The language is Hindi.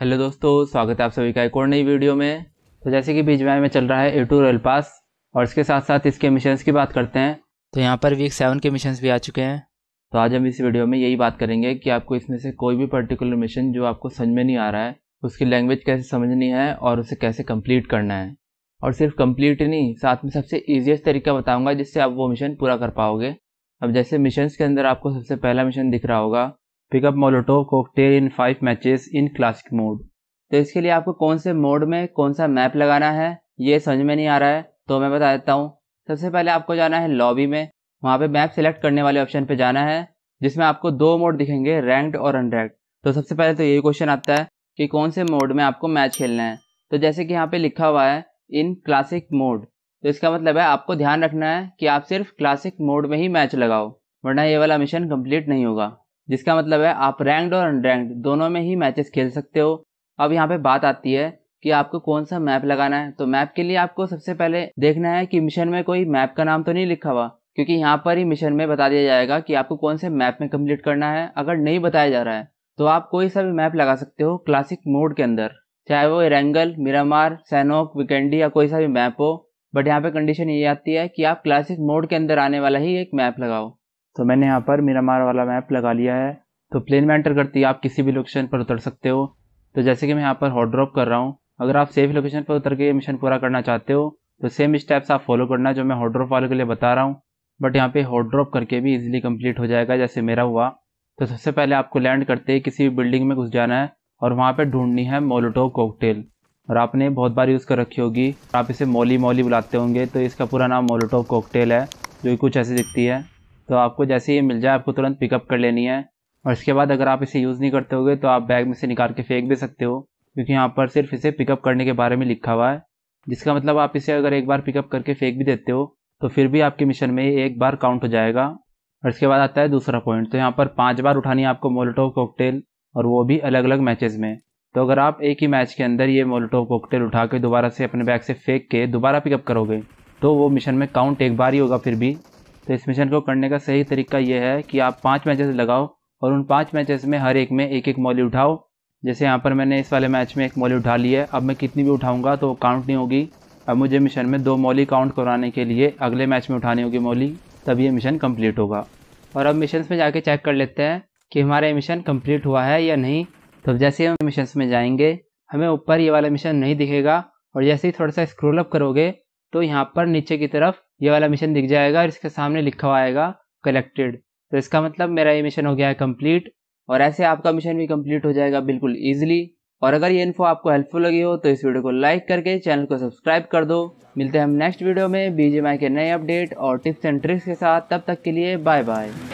हेलो दोस्तों स्वागत है आप सभी का एक और नई वीडियो में तो जैसे कि बीच में चल रहा है ए टू रेल पास और इसके साथ साथ इसके मिशंस की बात करते हैं तो यहाँ पर वीक सेवन के मिशंस भी आ चुके हैं तो आज हम इस वीडियो में यही बात करेंगे कि आपको इसमें से कोई भी पर्टिकुलर मिशन जो आपको समझ में नहीं आ रहा है उसकी लैंग्वेज कैसे समझनी है और उसे कैसे कम्प्लीट करना है और सिर्फ कम्प्लीट ही नहीं साथ में सबसे ईजिएस्ट तरीका बताऊँगा जिससे आप वो मिशन पूरा कर पाओगे अब जैसे मिशन के अंदर आपको सबसे पहला मिशन दिख रहा होगा pick up Molotov cocktail in five matches in classic mode तो इसके लिए आपको कौन से मोड में कौन सा मैप लगाना है ये समझ में नहीं आ रहा है तो मैं बता देता हूँ सबसे पहले आपको जाना है लॉबी में वहाँ पे मैप सेलेक्ट करने वाले ऑप्शन पे जाना है जिसमें आपको दो मोड दिखेंगे रैंक्ड और अनरैंक्ड तो सबसे पहले तो यही क्वेश्चन आता है कि कौन से मोड में आपको मैच खेलना है तो जैसे कि यहाँ पे लिखा हुआ है इन क्लासिक मोड तो इसका मतलब है आपको ध्यान रखना है कि आप सिर्फ क्लासिक मोड में ही मैच लगाओ वरना ये वाला मिशन कम्प्लीट नहीं होगा जिसका मतलब है आप रैंक्ड और अनरैंक्ड दोनों में ही मैचेस खेल सकते हो अब यहाँ पे बात आती है कि आपको कौन सा मैप लगाना है तो मैप के लिए आपको सबसे पहले देखना है कि मिशन में कोई मैप का नाम तो नहीं लिखा हुआ क्योंकि यहाँ पर ही मिशन में बता दिया जाएगा कि आपको कौन से मैप में कम्प्लीट करना है अगर नहीं बताया जा रहा है तो आप कोई सा भी मैप लगा सकते हो क्लासिक मोड के अंदर चाहे वो इरेंगल मिरामार सैनोक विकेंडी या कोई सा भी मैप हो बट यहाँ पे कंडीशन ये आती है कि आप क्लासिक मोड के अंदर आने वाला ही एक मैप लगाओ तो मैंने यहाँ पर मीरामार वाला मैप लगा लिया है तो प्लेन में एंटर करते ही आप किसी भी लोकेशन पर उतर सकते हो तो जैसे कि मैं यहाँ पर हॉट ड्रॉप कर रहा हूँ अगर आप सेफ लोकेशन पर उतर के ये मिशन पूरा करना चाहते हो तो सेम स्टेप्स आप फॉलो करना जो मैं हॉट ड्रॉप वालों के लिए बता रहा हूँ बट यहाँ पे हॉट ड्रॉप करके भी इजीली कंप्लीट हो जाएगा जैसे मेरा हुआ तो सबसे पहले आपको लैंड करते ही किसी भी बिल्डिंग में घुस जाना है और वहाँ पर ढूंढनी है मोलोटो कॉकटेल और आपने बहुत बार यूज़ कर रखी होगी आप इसे मोली मोली बुलाते होंगे तो इसका पूरा नाम मोलोटो कॉकटेल है जो कुछ ऐसी दिखती है तो आपको जैसे ही मिल जाए आपको तुरंत पिकअप कर लेनी है और इसके बाद अगर आप इसे यूज़ नहीं करते होगे तो आप बैग में से निकाल के फेंक भी सकते हो क्योंकि यहाँ पर सिर्फ इसे पिकअप करने के बारे में लिखा हुआ है जिसका मतलब आप इसे अगर एक बार पिकअप करके फेंक भी देते हो तो फिर भी आपके मिशन में एक बार काउंट हो जाएगा और इसके बाद आता है दूसरा पॉइंट तो यहाँ पर पाँच बार उठानी है आपको मोलटोव कॉकटेल और वो भी अलग अलग मैचेस में तो अगर आप एक ही मैच के अंदर ये मोलटोव कॉकटेल उठा के दोबारा से अपने बैग से फेंक के दोबारा पिकअप करोगे तो वो मिशन में काउंट एक बार ही होगा फिर भी तो इस मिशन को करने का सही तरीका यह है कि आप पाँच मैचेस लगाओ और उन पाँच मैचेस में हर एक में एक एक मॉली उठाओ जैसे यहाँ पर मैंने इस वाले मैच में एक मॉली उठा ली है अब मैं कितनी भी उठाऊँगा तो काउंट नहीं होगी अब मुझे मिशन में दो मॉली काउंट करवाने के लिए अगले मैच में उठानी होगी मॉली तब ये मिशन कम्प्लीट होगा और अब मिशन में जाके चेक कर लेते हैं कि हमारा ये मिशन कम्प्लीट हुआ है या नहीं तो जैसे हम मिशन में जाएंगे हमें ऊपर ये वाला मिशन नहीं दिखेगा और जैसे ही थोड़ा सा स्क्रोल अप करोगे तो यहाँ पर नीचे की तरफ ये वाला मिशन दिख जाएगा और इसके सामने लिखा हुआ आएगा कलेक्टेड तो इसका मतलब मेरा ये मिशन हो गया है कम्प्लीट और ऐसे आपका मिशन भी कम्प्लीट हो जाएगा बिल्कुल ईजिली और अगर ये इन्फो आपको हेल्पफुल लगी हो तो इस वीडियो को लाइक करके चैनल को सब्सक्राइब कर दो मिलते हैं हम नेक्स्ट वीडियो में बीजेएमआई के नए अपडेट और टिप्स एंड ट्रिक्स के साथ तब तक के लिए बाय बाय